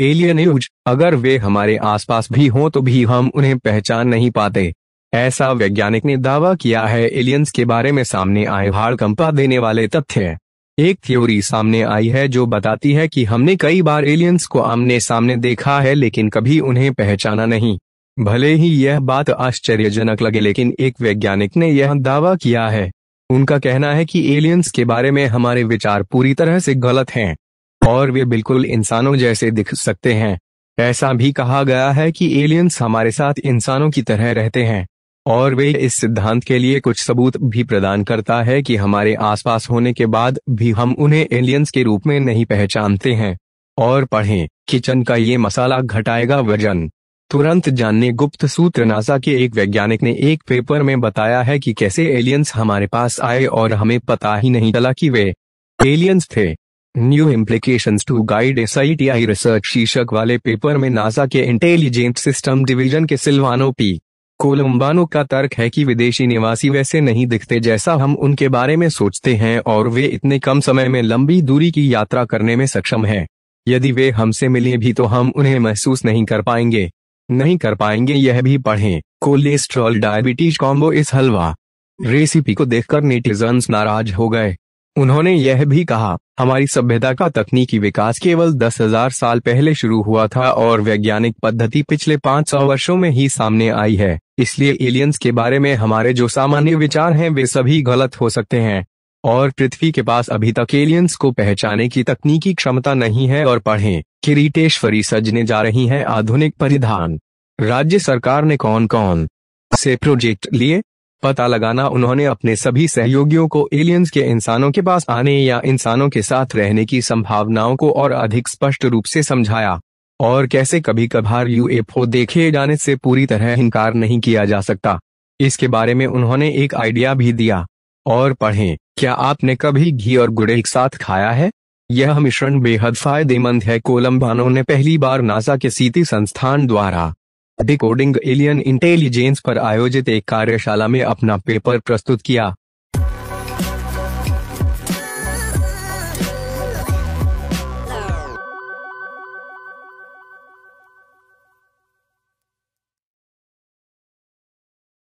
Alien use अगर वे हमारे आसपास भी हों तो भी हम उन्हें पहचान नहीं पाते ऐसा वैज्ञानिक ने दावा किया है एलियंस के बारे में सामने आए हाड़कंपा देने वाले तथ्य एक थ्योरी सामने आई है जो बताती है कि हमने कई बार एलियंस को आमने सामने देखा है लेकिन कभी उन्हें पहचाना नहीं भले ही यह बात आश्चर्यजनक लगे लेकिन एक वैज्ञानिक ने यह दावा किया है उनका कहना है कि एलियंस के बारे में हमारे विचार पूरी तरह से गलत हैं और वे बिल्कुल इंसानों जैसे दिख सकते हैं ऐसा भी कहा गया है कि एलियंस हमारे साथ इंसानों की तरह रहते हैं और वे इस सिद्धांत के लिए कुछ सबूत भी प्रदान करता है कि हमारे आसपास होने के बाद भी हम उन्हें एलियंस के रूप में नहीं पहचानते हैं और पढ़ें किचन का ये मसाला घटाएगा वजन तुरंत जानने गुप्त सूत्र नासा के एक वैज्ञानिक ने एक पेपर में बताया है कि कैसे एलियंस हमारे पास आए और हमें पता ही नहीं चला कि वे एलियंस थे new implication to guide S I T I research शीर्षक वाले पेपर में नासा के इंटेलिजेंट सिस्टम डिवीजन के सिल्वानो पी कोलम्बानो का तर्क है कि विदेशी निवासी वैसे नहीं दिखते जैसा हम उनके बारे में सोचते हैं और वे इतने कम समय में लंबी दूरी की यात्रा करने में सक्षम हैं। यदि वे हमसे मिले भी तो हम उन्हें महसूस नहीं कर पाएंगे नहीं कर पाएंगे यह भी पढ़ें कोलेस्ट्रॉल डायबिटीज कॉम्बो इस हलवा रेसिपी को देखकर नेटिजन्स नाराज हो गए उन्होंने यह भी कहा हमारी सभ्यता का तकनीकी विकास केवल दस हजार साल पहले शुरू हुआ था और वैज्ञानिक पद्धति पिछले पांच सौ वर्षों में ही सामने आई है इसलिए एलियंस के बारे में हमारे जो सामान्य विचार हैं वे सभी गलत हो सकते हैं और पृथ्वी के पास अभी तक एलियंस को पहचाने की तकनीकी क्षमता नहीं है और पढ़े किरीटेश्वरी सजने जा रही है आधुनिक परिधान राज्य सरकार ने कौन कौन से प्रोजेक्ट लिए पता लगाना उन्होंने अपने सभी सहयोगियों को एलियंस के इंसानों के पास आने या इंसानों के साथ रहने की संभावनाओं को और अधिक स्पष्ट रूप से समझाया और कैसे कभी कभार यूएफओ देखे जाने से पूरी तरह इनकार नहीं किया जा सकता इसके बारे में उन्होंने एक आइडिया भी दिया और पढ़ें क्या आपने कभी घी और गुड़ एक साथ खाया है यह मिश्रण बेहद फायदेमंद है कोलम्बानो ने पहली बार नासा के सीती संस्थान द्वारा डिकोडिंग एलियन इंटेलिजेंस पर आयोजित एक कार्यशाला में अपना पेपर प्रस्तुत किया